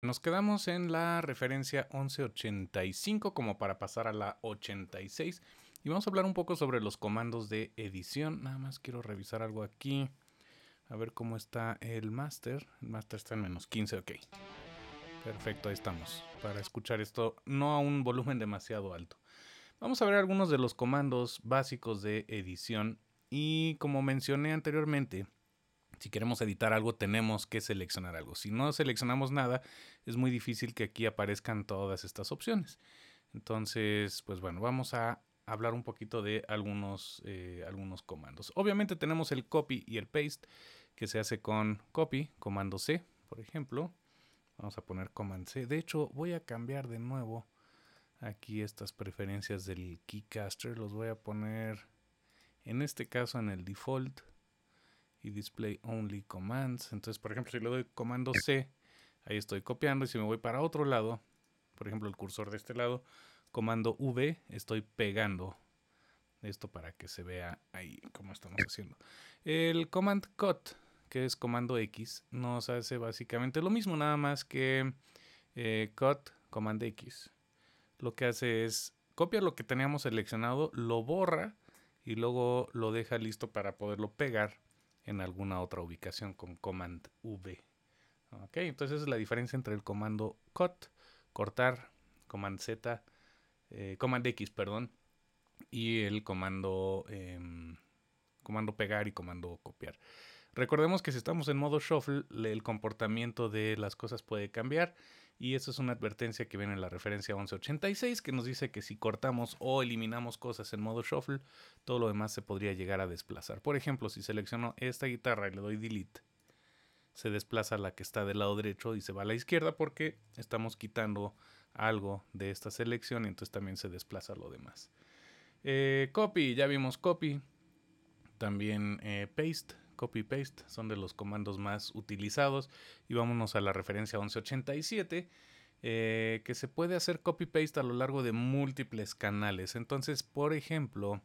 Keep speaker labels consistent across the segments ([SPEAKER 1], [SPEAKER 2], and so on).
[SPEAKER 1] Nos quedamos en la referencia 1185 como para pasar a la 86 y vamos a hablar un poco sobre los comandos de edición. Nada más quiero revisar algo aquí. A ver cómo está el master. El master está en menos 15, ok. Perfecto, ahí estamos. Para escuchar esto no a un volumen demasiado alto. Vamos a ver algunos de los comandos básicos de edición y como mencioné anteriormente, si queremos editar algo, tenemos que seleccionar algo. Si no seleccionamos nada, es muy difícil que aquí aparezcan todas estas opciones. Entonces, pues bueno, vamos a hablar un poquito de algunos, eh, algunos comandos. Obviamente tenemos el copy y el paste, que se hace con copy, comando C, por ejemplo. Vamos a poner comando C. De hecho, voy a cambiar de nuevo aquí estas preferencias del keycaster. Los voy a poner, en este caso, en el default y display only commands. Entonces, por ejemplo, si le doy comando C, ahí estoy copiando y si me voy para otro lado, por ejemplo, el cursor de este lado, comando V, estoy pegando esto para que se vea ahí como estamos haciendo. El command cut, que es comando X, nos hace básicamente lo mismo, nada más que eh, cut comando X. Lo que hace es copia lo que teníamos seleccionado, lo borra y luego lo deja listo para poderlo pegar en alguna otra ubicación con Command V. Ok, entonces es la diferencia entre el comando cut, cortar, Command Z, eh, Command X, perdón, y el comando, em, comando pegar y comando copiar. Recordemos que si estamos en modo shuffle, el comportamiento de las cosas puede cambiar y eso es una advertencia que viene en la referencia 1186 que nos dice que si cortamos o eliminamos cosas en modo shuffle, todo lo demás se podría llegar a desplazar. Por ejemplo, si selecciono esta guitarra y le doy delete, se desplaza la que está del lado derecho y se va a la izquierda porque estamos quitando algo de esta selección y entonces también se desplaza lo demás. Eh, copy, ya vimos copy. También eh, paste copy paste son de los comandos más utilizados. Y vámonos a la referencia 1187. Eh, que se puede hacer copy paste a lo largo de múltiples canales. Entonces, por ejemplo,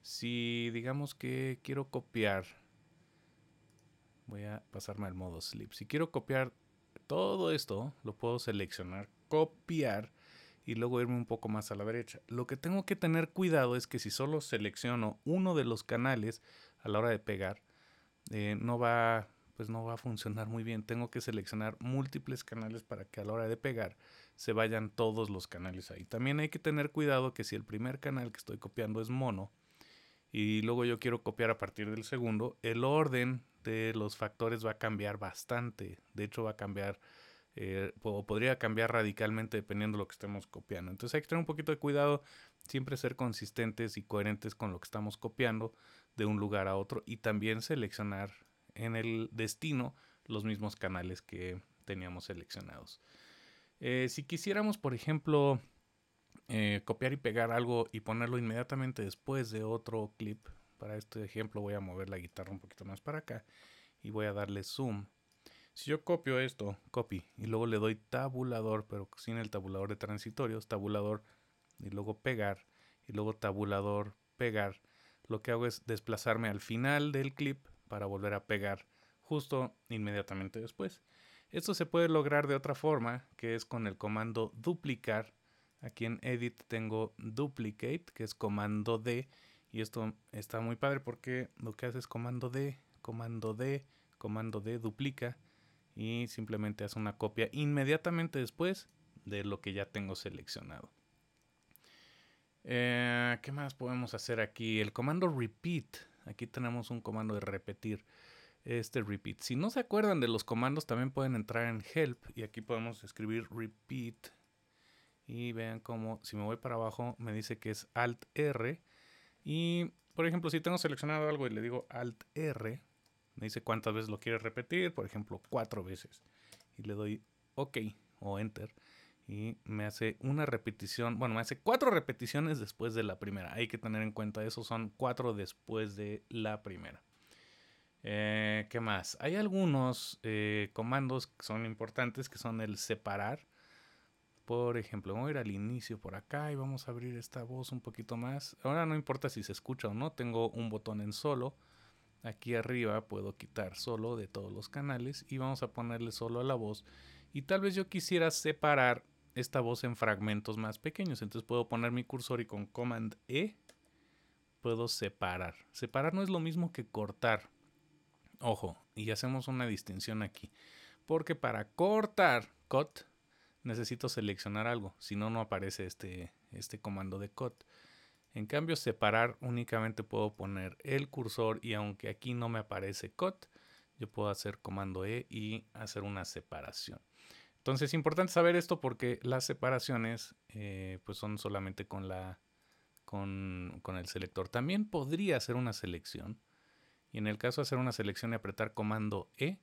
[SPEAKER 1] si digamos que quiero copiar, voy a pasarme al modo slip. Si quiero copiar todo esto, lo puedo seleccionar, copiar y luego irme un poco más a la derecha. Lo que tengo que tener cuidado es que si solo selecciono uno de los canales a la hora de pegar, eh, no va pues no va a funcionar muy bien. Tengo que seleccionar múltiples canales para que a la hora de pegar se vayan todos los canales ahí. También hay que tener cuidado que si el primer canal que estoy copiando es mono y luego yo quiero copiar a partir del segundo, el orden de los factores va a cambiar bastante. De hecho va a cambiar eh, o podría cambiar radicalmente dependiendo de lo que estemos copiando. Entonces hay que tener un poquito de cuidado, siempre ser consistentes y coherentes con lo que estamos copiando de un lugar a otro y también seleccionar en el destino los mismos canales que teníamos seleccionados. Eh, si quisiéramos, por ejemplo, eh, copiar y pegar algo y ponerlo inmediatamente después de otro clip, para este ejemplo voy a mover la guitarra un poquito más para acá y voy a darle zoom. Si yo copio esto, copy, y luego le doy tabulador, pero sin el tabulador de transitorios, tabulador y luego pegar, y luego tabulador, pegar, lo que hago es desplazarme al final del clip para volver a pegar justo inmediatamente después. Esto se puede lograr de otra forma, que es con el comando duplicar. Aquí en Edit tengo duplicate, que es comando D. Y esto está muy padre porque lo que hace es comando D, comando D, comando D, duplica. Y simplemente hace una copia inmediatamente después de lo que ya tengo seleccionado. Eh, ¿Qué más podemos hacer aquí? El comando repeat. Aquí tenemos un comando de repetir. Este repeat. Si no se acuerdan de los comandos, también pueden entrar en help. Y aquí podemos escribir repeat. Y vean cómo, si me voy para abajo, me dice que es alt R. Y, por ejemplo, si tengo seleccionado algo y le digo alt R, me dice cuántas veces lo quiere repetir. Por ejemplo, cuatro veces. Y le doy OK o Enter y me hace una repetición, bueno, me hace cuatro repeticiones después de la primera. Hay que tener en cuenta eso, son cuatro después de la primera. Eh, ¿Qué más? Hay algunos eh, comandos que son importantes, que son el separar. Por ejemplo, Voy a ir al inicio por acá y vamos a abrir esta voz un poquito más. Ahora no importa si se escucha o no, tengo un botón en solo. Aquí arriba puedo quitar solo de todos los canales y vamos a ponerle solo a la voz. Y tal vez yo quisiera separar esta voz en fragmentos más pequeños. Entonces puedo poner mi cursor y con Command E puedo separar. Separar no es lo mismo que cortar. Ojo, y hacemos una distinción aquí. Porque para cortar, cut, necesito seleccionar algo. Si no, no aparece este, este comando de cut. En cambio, separar únicamente puedo poner el cursor y aunque aquí no me aparece cut, yo puedo hacer comando E y hacer una separación. Entonces es importante saber esto porque las separaciones eh, pues son solamente con, la, con, el selector. También podría hacer una selección. Y en el caso de hacer una selección y apretar comando E,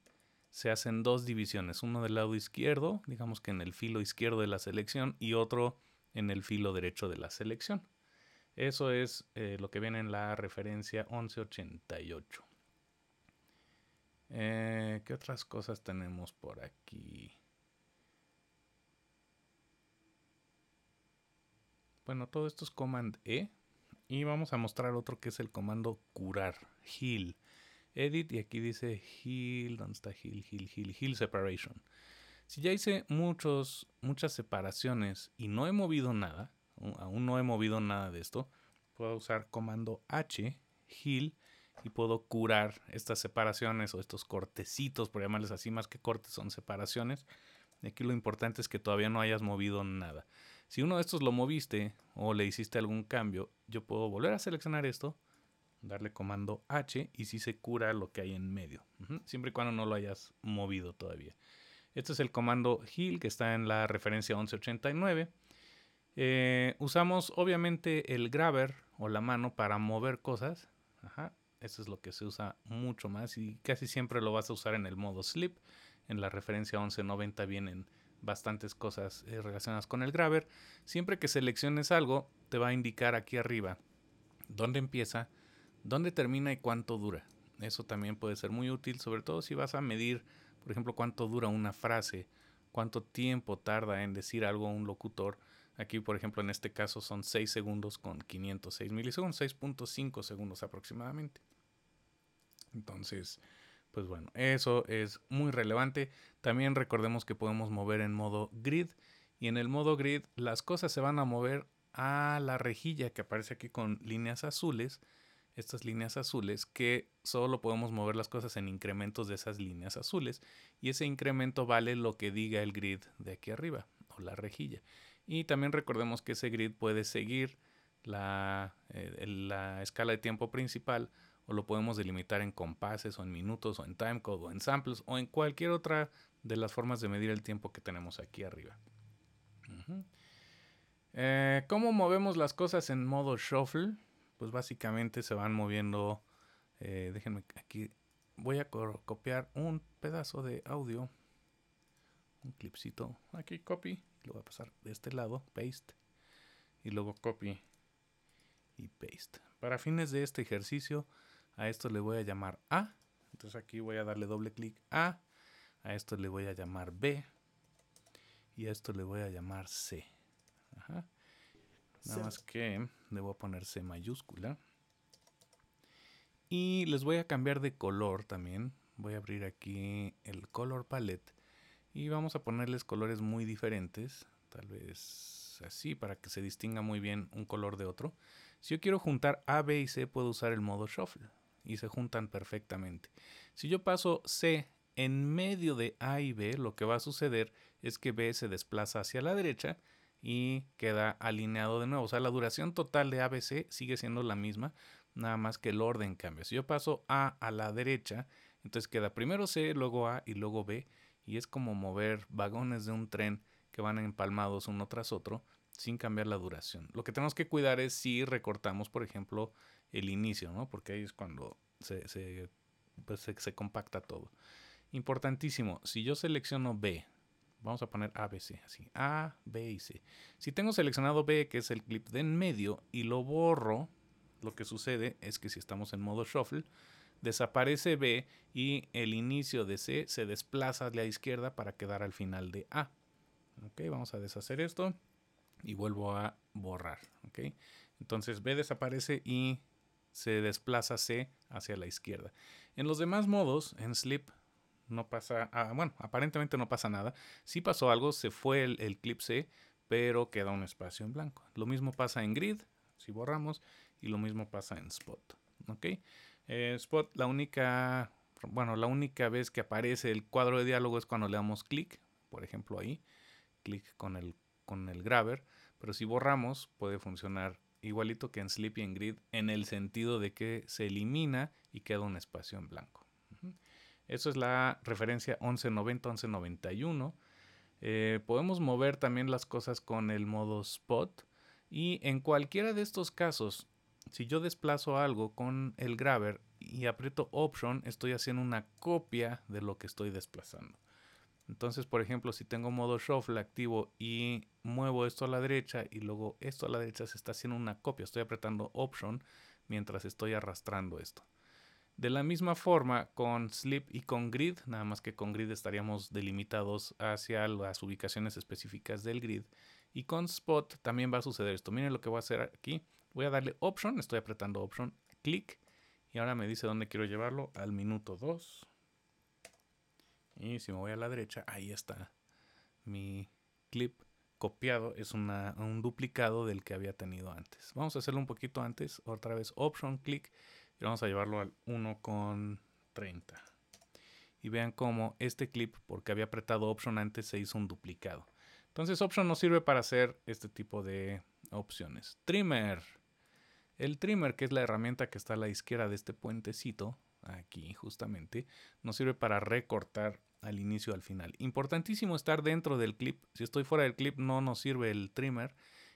[SPEAKER 1] se hacen dos divisiones, uno del lado izquierdo, digamos que en el filo izquierdo de la selección, y otro en el filo derecho de la selección. Eso es eh, lo que viene en la referencia 1188. Eh, ¿Qué otras cosas tenemos por aquí? Bueno, todo esto es Command E. Y vamos a mostrar otro que es el comando curar, heal. Edit y aquí dice heal, ¿dónde está heal, heal, heal, heal separation? Si ya hice muchos, muchas separaciones y no he movido nada, aún no he movido nada de esto, puedo usar comando H, heal, y puedo curar estas separaciones o estos cortecitos, por llamarles así, más que cortes son separaciones. Y aquí lo importante es que todavía no hayas movido nada. Si uno de estos lo moviste o le hiciste algún cambio, yo puedo volver a seleccionar esto, darle comando H y si se cura lo que hay en medio, siempre y cuando no lo hayas movido todavía. Este es el comando heal que está en la referencia 1189. Eh, usamos obviamente el grabber o la mano para mover cosas. Ajá. Eso es lo que se usa mucho más y casi siempre lo vas a usar en el modo Slip. En la referencia 1190 vienen bastantes cosas eh, relacionadas con el graver Siempre que selecciones algo, te va a indicar aquí arriba dónde empieza, dónde termina y cuánto dura. Eso también puede ser muy útil, sobre todo si vas a medir, por ejemplo, cuánto dura una frase, cuánto tiempo tarda en decir algo a un locutor. Aquí, por ejemplo, en este caso son 6 segundos con 506 milisegundos, 6.5 segundos aproximadamente. Entonces, pues bueno, eso es muy relevante. También recordemos que podemos mover en modo grid y en el modo grid las cosas se van a mover a la rejilla que aparece aquí con líneas azules. Estas líneas azules que solo podemos mover las cosas en incrementos de esas líneas azules y ese incremento vale lo que diga el grid de aquí arriba o la rejilla. Y también recordemos que ese grid puede seguir la, eh, la escala de tiempo principal lo podemos delimitar en compases o en minutos o en timecode o en samples o en cualquier otra de las formas de medir el tiempo que tenemos aquí arriba. como eh, ¿Cómo movemos las cosas en modo shuffle? Pues básicamente se van moviendo. Eh, déjenme aquí. Voy a copiar un pedazo de audio. Un clipcito. Aquí copy. Lo voy a pasar de este lado. Paste. Y luego copy y paste. Para fines de este ejercicio, a esto le voy a llamar A. Entonces aquí voy a darle doble clic A. A esto le voy a llamar B. Y a esto le voy a llamar C. Nada más que le voy a poner C mayúscula. Y les voy a cambiar de color también. Voy a abrir aquí el color palette. Y vamos a ponerles colores muy diferentes. Tal vez así para que se distinga muy bien un color de otro. Si yo quiero juntar A, B y C puedo usar el modo shuffle y se juntan perfectamente. Si yo paso C en medio de A y B, lo que va a suceder es que B se desplaza hacia la derecha y queda alineado de nuevo. O sea, la duración total de ABC sigue siendo la misma, nada más que el orden cambia. Si yo paso A a la derecha, entonces queda primero C, luego A y luego B, y es como mover vagones de un tren que van empalmados uno tras otro sin cambiar la duración. Lo que tenemos que cuidar es si recortamos, por ejemplo, el inicio, ¿no? Porque ahí es cuando pues, se, se, compacta todo. Importantísimo, si yo selecciono B, vamos a poner A, B, C, así, A, B y C. Si tengo seleccionado B, que es el clip de en medio, y lo borro, lo que sucede es que si estamos en modo shuffle, desaparece B y el inicio de C se desplaza a la izquierda para quedar al final de A. Ok, vamos a deshacer esto y vuelvo a borrar. Ok, entonces B desaparece y se desplaza C hacia la izquierda. En los demás modos, en Sleep no pasa, ah, bueno, aparentemente no pasa nada. Si pasó algo, se fue el, clip C, pero queda un espacio en blanco. Lo mismo pasa en Grid, si borramos, y lo mismo pasa en Spot. ¿ok? Eh, spot, la única, bueno, la única vez que aparece el cuadro de diálogo es cuando le damos clic, por ejemplo ahí, clic con el, con el grabber, pero si borramos puede funcionar igualito que en Sleepy and Grid, en el sentido de que se elimina y queda un espacio en blanco. Eso es la referencia 1190-1191. Eh, podemos mover también las cosas con el modo spot. Y en cualquiera de estos casos, si yo desplazo algo con el grabber y aprieto option, estoy haciendo una copia de lo que estoy desplazando. Entonces, por ejemplo, si tengo modo shuffle activo y muevo esto a la derecha y luego esto a la derecha se está haciendo una copia. Estoy apretando option mientras estoy arrastrando esto. De la misma forma con Slip y con Grid, nada más que con Grid estaríamos delimitados hacia las ubicaciones específicas del grid. Y con Spot también va a suceder esto. Miren lo que voy a hacer aquí. Voy a darle Option, estoy apretando Option, clic. Y ahora me dice dónde quiero llevarlo, al minuto 2. Y si me voy a la derecha, ahí está mi clip copiado. Es un duplicado del que había tenido antes. Vamos a hacerlo un poquito antes. Otra vez Option, clic. Y vamos a llevarlo al 1,30. Y vean cómo este clip, porque había apretado Option antes, se hizo un duplicado. Entonces Option nos sirve para hacer este tipo de opciones. Trimmer. El trimmer, que es la herramienta que está a la izquierda de este puentecito, aquí justamente, nos sirve para recortar al inicio al final. Importantísimo estar dentro del clip. Si estoy fuera del clip no nos sirve el trimmer.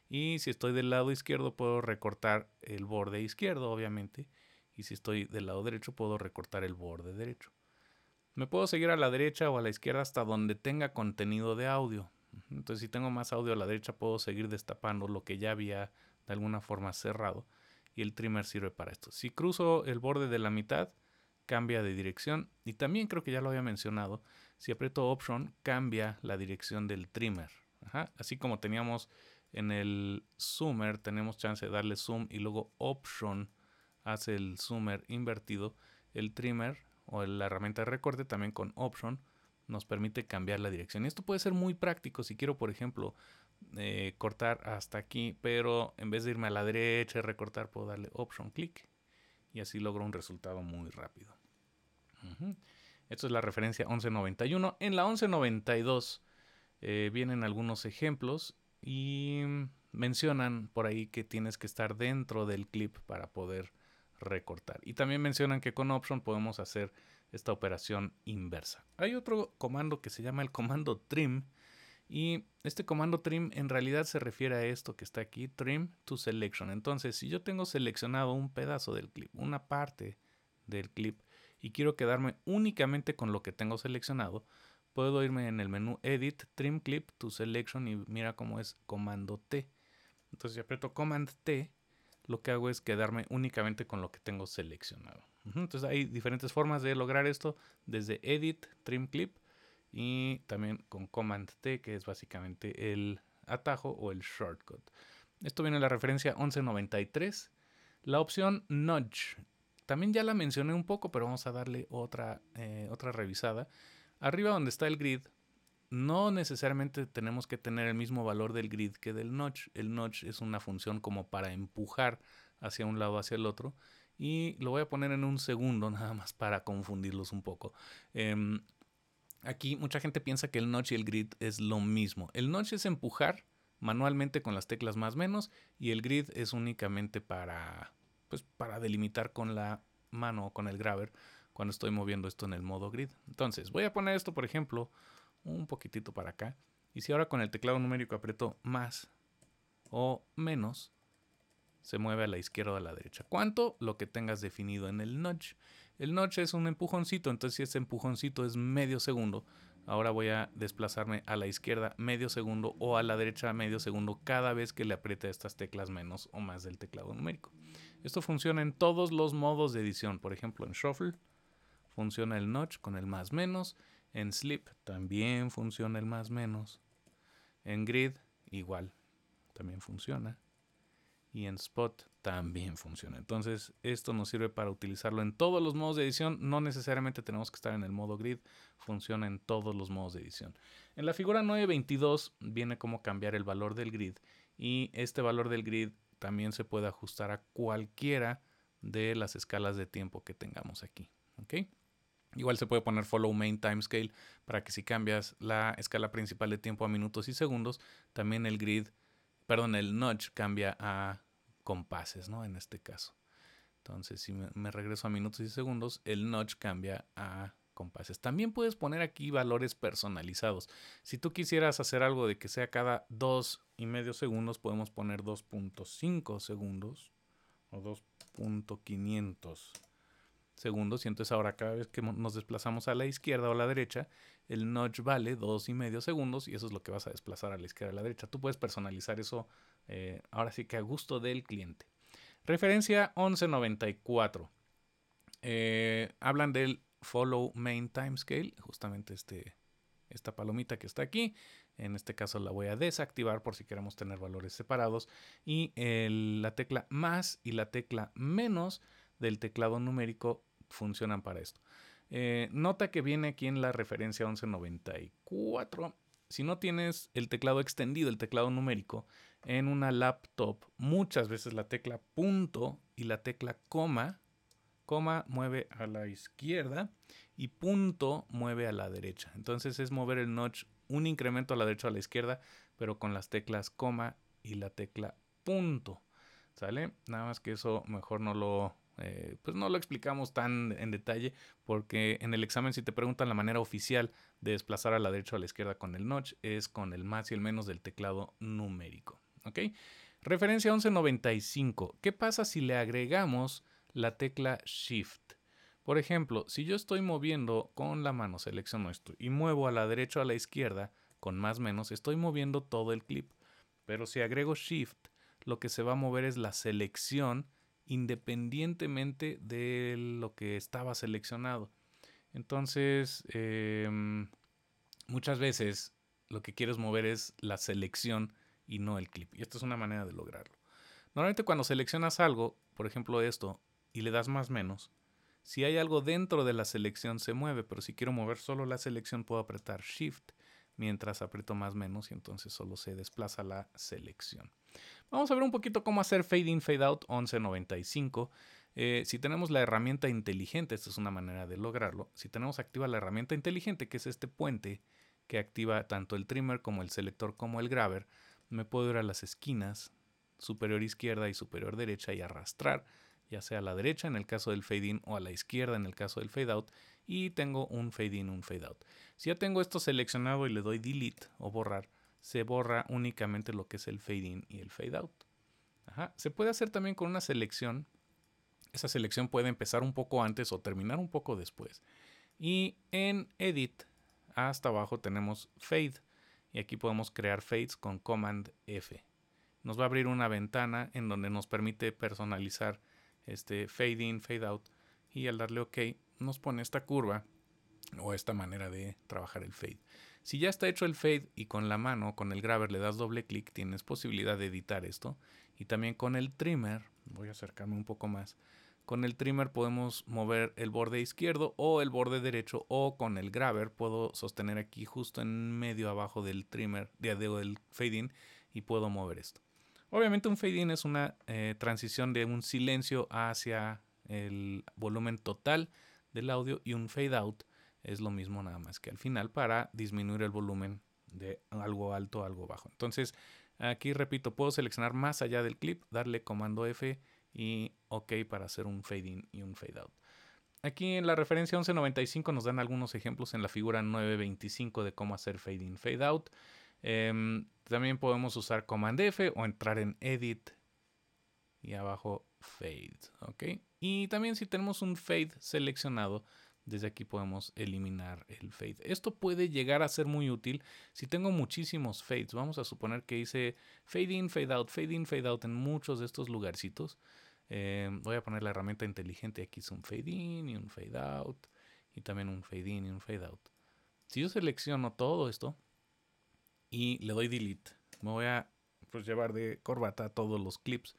[SPEAKER 1] Y si estoy del lado izquierdo puedo recortar el borde izquierdo, obviamente. Y si estoy del lado derecho puedo recortar el borde derecho. Me puedo seguir a la derecha o a la izquierda hasta donde tenga contenido de audio. Entonces si tengo más audio a la derecha puedo seguir destapando lo que ya había de alguna forma cerrado. Y el trimmer sirve para esto. Si cruzo el borde de la mitad, cambia de dirección y también creo que ya lo había mencionado, si aprieto Option cambia la dirección del trimmer. Así como teníamos en el zoomer, tenemos chance de darle zoom y luego Option hace el zoomer invertido. El trimmer o la herramienta de recorte también con Option nos permite cambiar la dirección. Y esto puede ser muy práctico si quiero, por ejemplo, eh, cortar hasta aquí, pero en vez de irme a la derecha y recortar, puedo darle Option Click y así logro un resultado muy rápido. Esto es la referencia 1191. En la 1192 eh, vienen algunos ejemplos y mencionan por ahí que tienes que estar dentro del clip para poder recortar. Y también mencionan que con Option podemos hacer esta operación inversa. Hay otro comando que se llama el comando trim y este comando trim en realidad se refiere a esto que está aquí, trim to selection. Entonces, si yo tengo seleccionado un pedazo del clip, una parte del clip, y quiero quedarme únicamente con lo que tengo seleccionado, puedo irme en el menú Edit, Trim Clip to Selection y mira cómo es comando T. Entonces, si aprieto comando T, lo que hago es quedarme únicamente con lo que tengo seleccionado. Entonces, hay diferentes formas de lograr esto, desde Edit, Trim Clip, y también con Command T, que es básicamente el atajo o el shortcut. Esto viene en la referencia 1193. La opción Nudge. También ya la mencioné un poco, pero vamos a darle otra, eh, otra revisada. Arriba donde está el grid, no necesariamente tenemos que tener el mismo valor del grid que del Nudge. El Nudge es una función como para empujar hacia un lado, hacia el otro. Y lo voy a poner en un segundo nada más para confundirlos un poco. Em, Aquí mucha gente piensa que el notch y el grid es lo mismo. El notch es empujar manualmente con las teclas más menos y el grid es únicamente para pues para delimitar con la mano o con el grabber cuando estoy moviendo esto en el modo grid. Entonces, voy a poner esto, por ejemplo, un poquitito para acá. Y si ahora con el teclado numérico aprieto más o menos, se mueve a la izquierda o a la derecha. ¿Cuánto? Lo que tengas definido en el notch. El notch es un empujoncito, entonces si ese empujoncito es medio segundo, ahora voy a desplazarme a la izquierda medio segundo o a la derecha medio segundo cada vez que le apriete estas teclas menos o más del teclado numérico. Esto funciona en todos los modos de edición, por ejemplo en shuffle funciona el notch con el más menos, en slip también funciona el más menos, en grid igual también funciona y en Spot también funciona. Entonces esto nos sirve para utilizarlo en todos los modos de edición. No necesariamente tenemos que estar en el modo grid. Funciona en todos los modos de edición. En la figura 922 viene como cambiar el valor del grid. Y este valor del grid también se puede ajustar a cualquiera de las escalas de tiempo que tengamos aquí. Igual se puede poner follow main timescale para que si cambias la escala principal de tiempo a minutos y segundos, también el grid, perdón, el notch cambia a compases, ¿no? En este caso. Entonces, si me, regreso a minutos y segundos, el notch cambia a compases. También puedes poner aquí valores personalizados. Si tú quisieras hacer algo de que sea cada dos y medio segundos, podemos poner 2.5 segundos o 2.500 segundos. Y entonces ahora cada vez que nos desplazamos a la izquierda o a la derecha, el notch vale dos y medio segundos y eso es lo que vas a desplazar a la izquierda o a la derecha. Tú puedes personalizar eso eh, ahora sí que a gusto del cliente. Referencia 1194. Eh, hablan del follow main timescale, justamente este, esta palomita que está aquí. En este caso la voy a desactivar por si queremos tener valores separados. Y la tecla más y la tecla menos del teclado numérico funcionan para esto. Eh, nota que viene aquí en la referencia 1194 si no tienes el teclado extendido, el teclado numérico, en una laptop, muchas veces la tecla punto y la tecla coma, coma mueve a la izquierda y punto mueve a la derecha. Entonces es mover el notch un incremento a la derecha o a la izquierda, pero con las teclas coma y la tecla punto. ¿Sale? Nada más que eso mejor no lo eh, pues no lo explicamos tan en detalle porque en el examen si te preguntan la manera oficial de desplazar a la derecha o a la izquierda con el notch es con el más y el menos del teclado numérico. ¿Ok? Referencia 1195. ¿Qué pasa si le agregamos la tecla Shift? Por ejemplo, si yo estoy moviendo con la mano, selecciono esto y muevo a la derecha o a la izquierda con más menos, estoy moviendo todo el clip. Pero si agrego Shift, lo que se va a mover es la selección independientemente de lo que estaba seleccionado. Entonces, em, muchas veces lo que quieres mover es la selección y no el clip. Y esta es una manera de lograrlo. Normalmente cuando seleccionas algo, por ejemplo esto, y le das más menos, si hay algo dentro de la selección se mueve, pero si quiero mover solo la selección puedo apretar Shift mientras aprieto más menos y entonces solo se desplaza la selección. Vamos a ver un poquito cómo hacer Fade In, Fade Out 1195. Eh, si tenemos la herramienta inteligente, esta es una manera de lograrlo. Si tenemos activa la herramienta inteligente, que es este puente que activa tanto el trimmer como el selector como el grabber, me puedo ir a las esquinas superior izquierda y superior derecha y arrastrar, ya sea a la derecha en el caso del fade in o a la izquierda en el caso del fade out, y tengo un fade in, un fade out. Si ya tengo esto seleccionado y le doy delete o borrar, se borra únicamente lo que es el fade in y el fade out. Se puede hacer también con una selección. Esa selección puede empezar un poco antes o terminar un poco después. Y en edit, hasta abajo tenemos fade. Y aquí podemos crear fades con command F. Nos va a abrir una ventana en donde nos permite personalizar este fade in, fade out. Y al darle OK nos pone esta curva o esta manera de trabajar el fade. Si ya está hecho el fade y con la mano, con el graver, le das doble clic, tienes posibilidad de editar esto. Y también con el trimmer, voy a acercarme un poco más, con el trimmer podemos mover el borde izquierdo o el borde derecho o con el graver puedo sostener aquí justo en medio abajo del trimmer, de, del fade in y puedo mover esto. Obviamente un fade in es una eh, transición de un silencio hacia el volumen total del audio y un fade out es lo mismo nada más que al final para disminuir el volumen de algo alto a algo bajo. Entonces aquí repito, puedo seleccionar más allá del clip, darle comando F y OK para hacer un fade in y un fade out. Aquí en la referencia 1195 nos dan algunos ejemplos en la figura 925 de cómo hacer fade in, fade out. Em, también podemos usar comando F o entrar en Edit y abajo fade. ¿ok? Y también si tenemos un fade seleccionado, desde aquí podemos eliminar el fade. Esto puede llegar a ser muy útil si tengo muchísimos fades. Vamos a suponer que hice fade in, fade out, fade in, fade out en muchos de estos lugarcitos. Eh, voy a poner la herramienta inteligente. Aquí es un fade in y un fade out. Y también un fade in y un fade out. Si yo selecciono todo esto y le doy delete, me voy a pues, llevar de corbata todos los clips.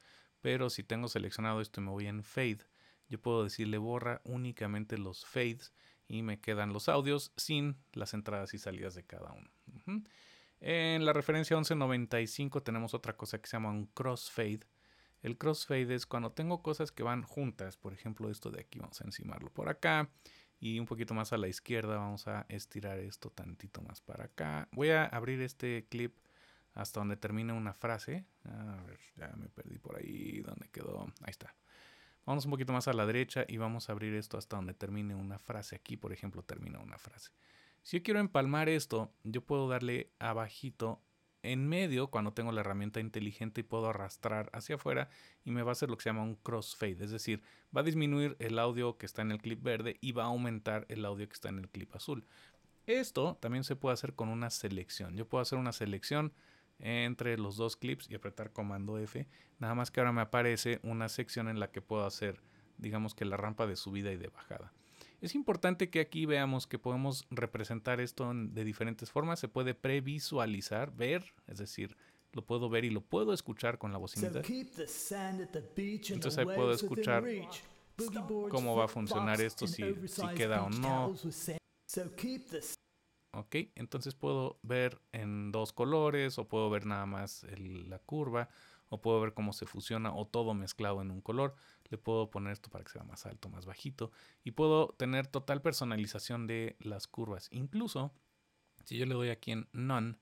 [SPEAKER 1] Pero si tengo seleccionado esto y me voy en fade, yo puedo decirle borra únicamente los fades y me quedan los audios sin las entradas y salidas de cada uno. En la referencia 1195 tenemos otra cosa que se llama un crossfade. El crossfade es cuando tengo cosas que van juntas, por ejemplo esto de aquí, vamos a encimarlo por acá y un poquito más a la izquierda, vamos a estirar esto tantito más para acá. Voy a abrir este clip hasta donde termine una frase. A ver, ya me perdí por ahí, ¿dónde quedó? Ahí está. Vamos un poquito más a la derecha y vamos a abrir esto hasta donde termine una frase. Aquí, por ejemplo, termina una frase. Si yo quiero empalmar esto, yo puedo darle abajito en medio cuando tengo la herramienta inteligente y puedo arrastrar hacia afuera y me va a hacer lo que se llama un crossfade, es decir, va a disminuir el audio que está en el clip verde y va a aumentar el audio que está en el clip azul. Esto también se puede hacer con una selección. Yo puedo hacer una selección entre los dos clips y apretar comando F. Nada más que ahora me aparece una sección en la que puedo hacer, digamos que la rampa de subida y de bajada. Es importante que aquí veamos que podemos representar esto de diferentes formas. Se puede previsualizar, ver, es decir, lo puedo ver y lo puedo escuchar con la bocina Entonces ahí puedo escuchar cómo va a funcionar esto, si, si queda o no. ¿ok? Entonces puedo ver en dos colores o puedo ver nada más la curva o puedo ver cómo se fusiona o todo mezclado en un color. Le puedo poner esto para que sea más alto, más bajito y puedo tener total personalización de las curvas. Incluso si yo le doy aquí en None,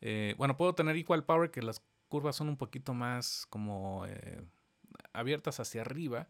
[SPEAKER 1] eh, bueno, puedo tener Equal Power que las curvas son un poquito más como eh, abiertas hacia arriba.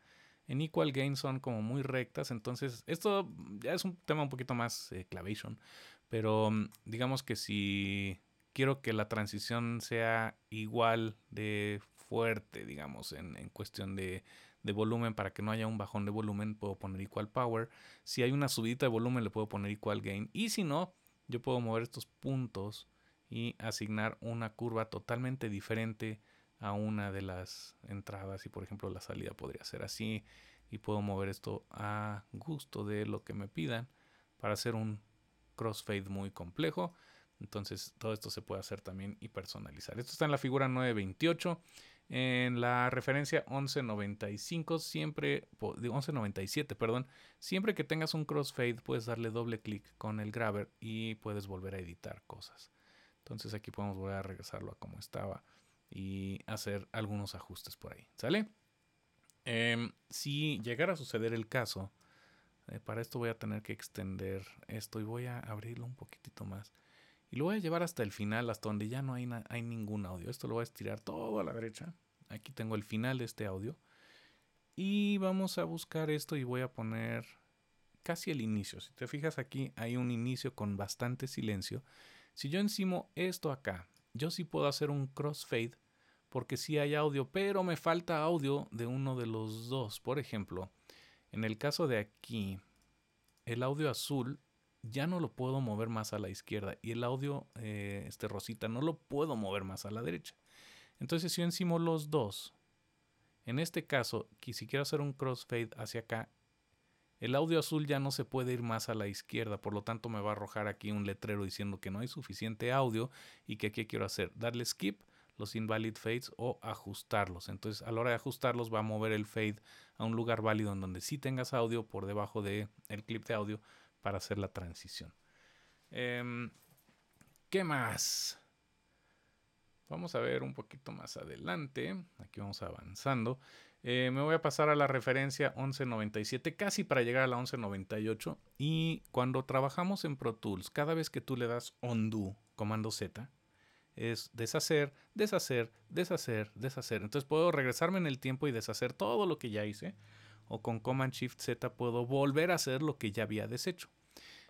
[SPEAKER 1] En Equal Gain son como muy rectas, entonces esto ya es un tema un poquito más eh, clavation. Pero mm, digamos que si quiero que la transición sea igual de fuerte, digamos, en, cuestión de, de, volumen, para que no haya un bajón de volumen, puedo poner igual power. Si hay una subida de volumen, le puedo poner igual gain. Y si no, yo puedo mover estos puntos y asignar una curva totalmente diferente a una de las entradas. Y por ejemplo, la salida podría ser así. Y puedo mover esto a gusto de lo que me pidan para hacer un crossfade muy complejo. Entonces todo esto se puede hacer también y personalizar. Esto está en la figura 928. En la referencia 1195, siempre, 1197, perdón, siempre que tengas un crossfade puedes darle doble clic con el grabber y puedes volver a editar cosas. Entonces aquí podemos volver a regresarlo a como estaba y hacer algunos ajustes por ahí. ¿Sale? Em, si llegara a suceder el caso eh, para esto voy a tener que extender esto y voy a abrirlo un poquitito más. Y lo voy a llevar hasta el final, hasta donde ya no hay, hay ningún audio. Esto lo voy a estirar todo a la derecha. Aquí tengo el final de este audio. Y vamos a buscar esto y voy a poner casi el inicio. Si te fijas aquí hay un inicio con bastante silencio. Si yo encimo esto acá, yo sí puedo hacer un crossfade porque sí hay audio, pero me falta audio de uno de los dos. Por ejemplo, en el caso de aquí, el audio azul ya no lo puedo mover más a la izquierda y el audio eh, este rosita no lo puedo mover más a la derecha. Entonces si yo encimo los dos, en este caso, si quiero hacer un crossfade hacia acá, el audio azul ya no se puede ir más a la izquierda, por lo tanto me va a arrojar aquí un letrero diciendo que no hay suficiente audio y que aquí quiero hacer darle skip los invalid fades o ajustarlos. Entonces a la hora de ajustarlos va a mover el fade a un lugar válido en donde sí tengas audio por debajo del el clip de audio para hacer la transición. Em, ¿Qué más? Vamos a ver un poquito más adelante. Aquí vamos avanzando. Eh, me voy a pasar a la referencia 1197, casi para llegar a la 1198. Y cuando trabajamos en Pro Tools, cada vez que tú le das undo, comando Z, es deshacer, deshacer, deshacer, deshacer. Entonces puedo regresarme en el tiempo y deshacer todo lo que ya hice. O con Command Shift Z puedo volver a hacer lo que ya había deshecho.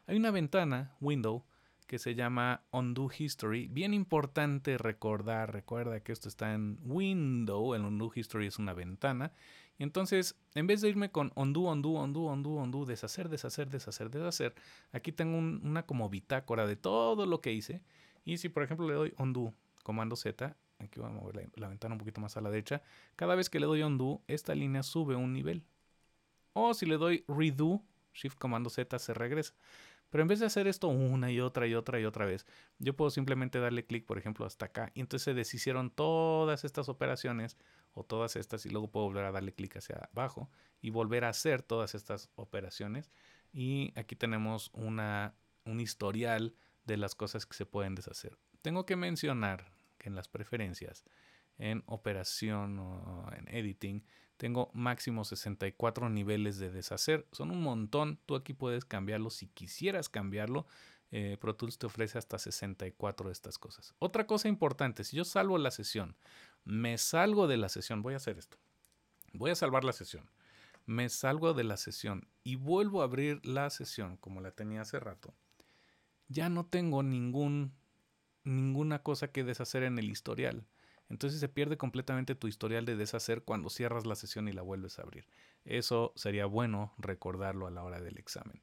[SPEAKER 1] Hay una ventana, window, que se llama Undo History. Bien importante recordar, recuerda que esto está en Window, el Undo History es una ventana. Y entonces, en vez de irme con Undo, Undo, Undo, Undo, Undo, deshacer, deshacer, deshacer, deshacer, aquí tengo una como bitácora de todo lo que hice. Y si por ejemplo le doy undo, comando Z, aquí vamos a mover la, ventana un poquito más a la derecha, cada vez que le doy undo, esta línea sube un nivel. O si le doy redo, shift comando Z se regresa. Pero en vez de hacer esto una y otra y otra y otra vez, yo puedo simplemente darle clic, por ejemplo, hasta acá. Y entonces se deshicieron todas estas operaciones o todas estas y luego puedo volver a darle clic hacia abajo y volver a hacer todas estas operaciones. Y aquí tenemos una, un historial de las cosas que se pueden deshacer. Tengo que mencionar que en las preferencias, en operación o en editing, tengo máximo 64 niveles de deshacer. Son un montón. Tú aquí puedes cambiarlo si quisieras cambiarlo. Eh, Pro Tools te ofrece hasta 64 de estas cosas. Otra cosa importante, si yo salvo la sesión, me salgo de la sesión, voy a hacer esto. Voy a salvar la sesión. Me salgo de la sesión y vuelvo a abrir la sesión como la tenía hace rato ya no tengo ningún, ninguna cosa que deshacer en el historial. Entonces se pierde completamente tu historial de deshacer cuando cierras la sesión y la vuelves a abrir. Eso sería bueno recordarlo a la hora del examen.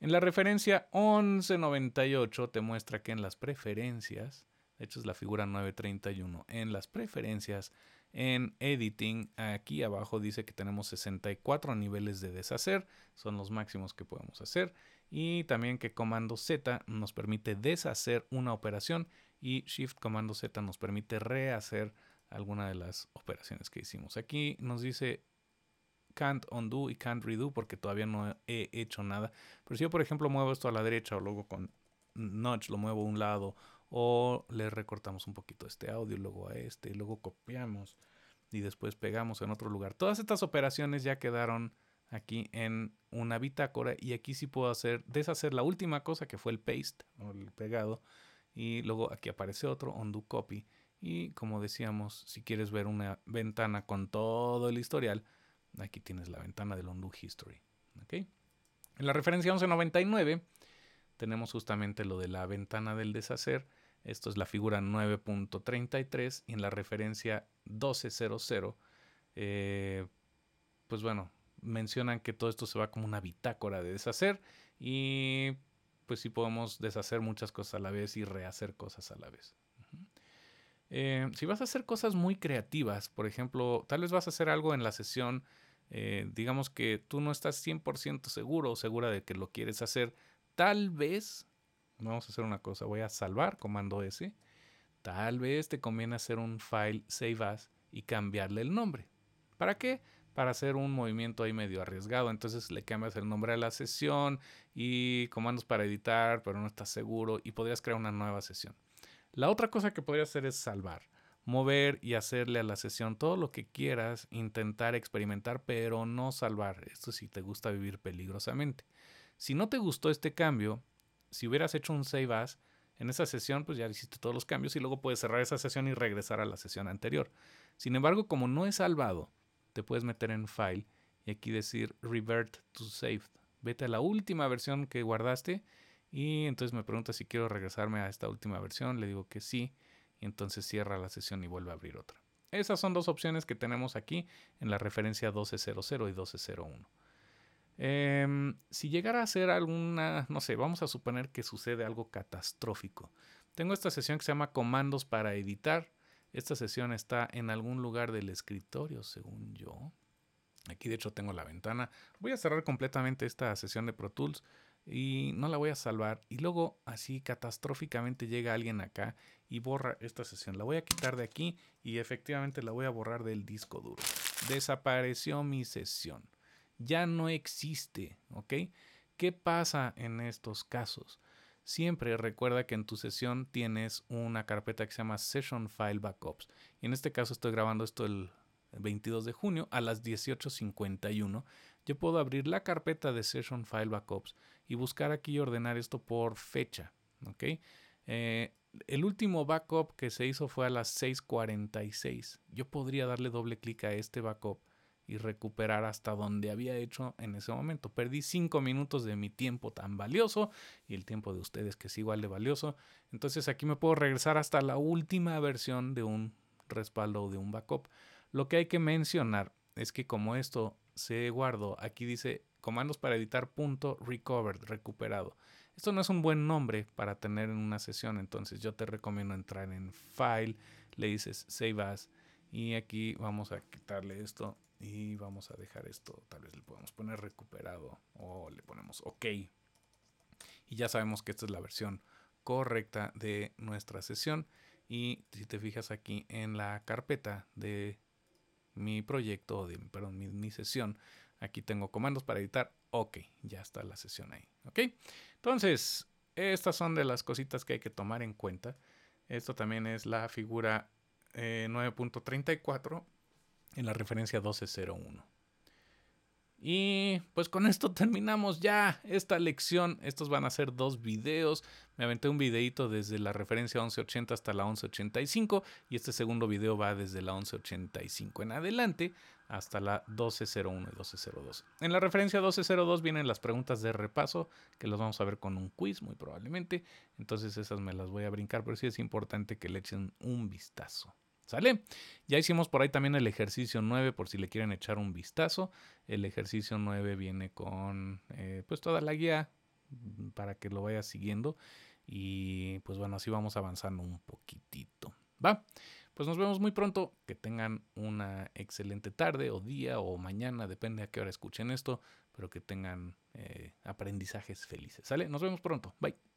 [SPEAKER 1] En la referencia 1198 te muestra que en las preferencias, de hecho es la figura 931, en las preferencias, en editing, aquí abajo dice que tenemos 64 niveles de deshacer, son los máximos que podemos hacer y también que comando Z nos permite deshacer una operación y shift comando Z nos permite rehacer alguna de las operaciones que hicimos. Aquí nos dice can't undo y can't redo porque todavía no he hecho nada. Pero si yo por ejemplo muevo esto a la derecha o luego con notch lo muevo a un lado o le recortamos un poquito este audio, luego a este, y luego copiamos y después pegamos en otro lugar. Todas estas operaciones ya quedaron aquí en una bitácora y aquí sí puedo hacer deshacer la última cosa que fue el paste o el pegado y luego aquí aparece otro undo copy y como decíamos si quieres ver una ventana con todo el historial aquí tienes la ventana del undo history Ok. en la referencia 1199 tenemos justamente lo de la ventana del deshacer esto es la figura 9.33 y en la referencia 1200 eh, pues bueno mencionan que todo esto se va como una bitácora de deshacer y pues si podemos deshacer muchas cosas a la vez y rehacer cosas a la vez. Eh, si vas a hacer cosas muy creativas, por ejemplo, tal vez vas a hacer algo en la sesión, eh, digamos que tú no estás 100% seguro o segura de que lo quieres hacer, tal vez, vamos a hacer una cosa, voy a salvar comando S, tal vez te conviene hacer un file save as y cambiarle el nombre. ¿Para qué? para hacer un movimiento ahí medio arriesgado. Entonces le cambias el nombre a la sesión y comandos para editar, pero no estás seguro y podrías crear una nueva sesión. La otra cosa que podrías hacer es salvar, mover y hacerle a la sesión todo lo que quieras, intentar experimentar, pero no salvar. Esto si te gusta vivir peligrosamente. Si no te gustó este cambio, si hubieras hecho un save as, en esa sesión, pues ya hiciste todos los cambios y luego puedes cerrar esa sesión y regresar a la sesión anterior. Sin embargo, como no he salvado, te puedes meter en File y aquí decir Revert to Saved. Vete a la última versión que guardaste y entonces me pregunta si quiero regresarme a esta última versión. Le digo que sí y entonces cierra la sesión y vuelve a abrir otra. Esas son dos opciones que tenemos aquí en la referencia 12.00 y 12.01. Em, si llegara a ser alguna, no sé, vamos a suponer que sucede algo catastrófico. Tengo esta sesión que se llama comandos para editar. Esta sesión está en algún lugar del escritorio, según yo. Aquí de hecho tengo la ventana. Voy a cerrar completamente esta sesión de Pro Tools y no la voy a salvar. Y luego así catastróficamente llega alguien acá y borra esta sesión. La voy a quitar de aquí y efectivamente la voy a borrar del disco duro. Desapareció mi sesión. Ya no existe, ¿ok? ¿Qué pasa en estos casos? siempre recuerda que en tu sesión tienes una carpeta que se llama Session File Backups. Y en este caso estoy grabando esto el 22 de junio a las 18.51. Yo puedo abrir la carpeta de Session File Backups y buscar aquí y ordenar esto por fecha. Eh, el último backup que se hizo fue a las 6.46. Yo podría darle doble clic a este backup y recuperar hasta donde había hecho en ese momento. Perdí cinco minutos de mi tiempo tan valioso y el tiempo de ustedes que es igual de valioso. Entonces aquí me puedo regresar hasta la última versión de un respaldo o de un backup. Lo que hay que mencionar es que como esto se guardó, aquí dice comandos para editar punto recovered, recuperado. Esto no es un buen nombre para tener en una sesión, entonces yo te recomiendo entrar en file, le dices save as y aquí vamos a quitarle esto y vamos a dejar esto, tal vez le podemos poner recuperado o le ponemos OK. Y ya sabemos que esta es la versión correcta de nuestra sesión. Y si te fijas aquí en la carpeta de mi proyecto, de, perdón, mi, sesión, aquí tengo comandos para editar. Ok, ya está la sesión ahí. Ok, entonces estas son de las cositas que hay que tomar en cuenta. Esto también es la figura 9.34 eh, en la referencia 1201. Y pues con esto terminamos ya esta lección. Estos van a ser dos videos. Me aventé un videito desde la referencia 1180 hasta la 1185 y este segundo video va desde la 1185 en adelante hasta la 1201 y 1202. En la referencia 1202 vienen las preguntas de repaso que los vamos a ver con un quiz muy probablemente. Entonces esas me las voy a brincar, pero sí es importante que le echen un vistazo. ¿Sale? Ya hicimos por ahí también el ejercicio 9 por si le quieren echar un vistazo. El ejercicio 9 viene con eh, pues toda la guía mm, para que lo vayas siguiendo. Y pues bueno, así vamos avanzando un poquitito. ¿Va? Pues nos vemos muy pronto. Que tengan una excelente tarde o día o mañana, depende a qué hora escuchen esto, pero que tengan eh, aprendizajes felices. ¿Sale? Nos vemos pronto. Bye.